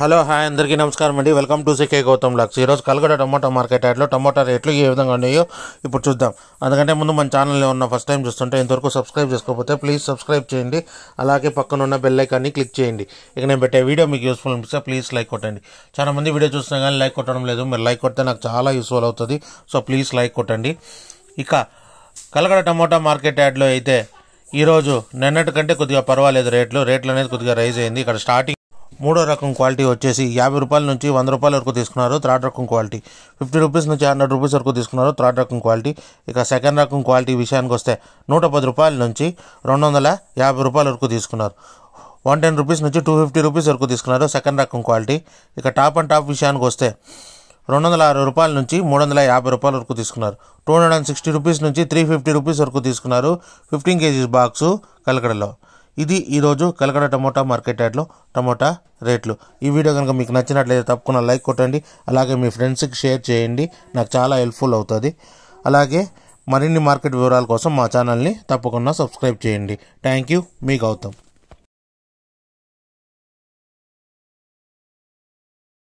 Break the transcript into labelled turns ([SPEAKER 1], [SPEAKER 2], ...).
[SPEAKER 1] hello hi
[SPEAKER 2] అందరికీ నమస్కారం అండి వెల్కమ్ టు సికే గౌతమ్ లాక్స్ ఈరోజు కలగడ టమాటో మార్కెట్ యాడ్లో టమాటా రేట్లు ఏ విధంగా ఉన్నాయో ఇప్పుడు చూద్దాం అందుకంటే ముందు మన ఛానల్లో ఉన్న ఫస్ట్ టైం చూస్తుంటే ఇంతవరకు సబ్స్క్రైబ్ చేసుకోకపోతే ప్లీజ్ సబ్స్క్రైబ్ చేయండి అలాగే పక్కన ఉన్న బెల్ ఐకాన్ని క్లిక్ చేయండి ఇక నేను పెట్టే వీడియో మీకు యూస్ఫుల్ అనిపిస్తే ప్లీజ్ లైక్ కొట్టండి చాలా మంది వీడియో చూస్తున్నా కానీ లైక్ కొట్టడం లేదు మీరు లైక్ కొడితే నాకు చాలా యూస్ఫుల్ అవుతుంది సో ప్లీజ్ లైక్ కొట్టండి ఇక కలగడ టమాటా మార్కెట్ యాడ్లో అయితే ఈరోజు నిన్నటి కంటే కొద్దిగా పర్వాలేదు రేట్లు రేట్లు అనేది కొద్దిగా రైజ్ అయింది ఇక్కడ స్టార్టింగ్ మూడో రకం క్వాలిటీ వచ్చేసి యాభై రూపాయల నుంచి వంద రూపాయల వరకు తీసుకున్నారు థర్డ్ రకం క్వాలిటీ ఫిఫ్టీ రూపీస్ నుంచి హండ్రెడ్ రూపీస్ వరకు తీసుకున్నారు థర్డ్ రకం క్వాలిటీ ఇక సెకండ్ రకం క్వాలిటీ విషయానికి వస్తే నూట పది రూపాయల నుంచి రెండు వందల యాభై రూపాయల వరకు తీసుకున్నారు వన్ టెన్ రూపీస్ నుంచి టూ ఫిఫ్టీ రూపీస్ వరకు తీసుకున్నారు సెకండ్ రకం క్వాలిటీ ఇక టాప్ అండ్ టాప్ విషయానికి వస్తే రెండు వందల అరవై రూపాయల నుంచి మూడు వందల యాభై రూపాయల వరకు తీసుకున్నారు two hundred and sixty rupees నుంచి త్రీ ఫిఫ్టీ రూపీస్ వరకు తీసుకున్నారు ఫిఫ్టీన్ కేజీస్ బాక్సు కలకడలో ఇది ఈరోజు కలకడ టమోటా మార్కెట్ యార్డ్లో టమోటా రేట్లు ఈ వీడియో కనుక మీకు నచ్చినట్లయితే తప్పకుండా లైక్ కొట్టండి అలాగే మీ ఫ్రెండ్స్కి షేర్ చేయండి నాకు చాలా హెల్ప్ఫుల్ అవుతుంది అలాగే మరిన్ని మార్కెట్ వివరాల కోసం మా ఛానల్ని తప్పకుండా సబ్స్క్రైబ్ చేయండి థ్యాంక్ యూ
[SPEAKER 1] మీ గౌతమ్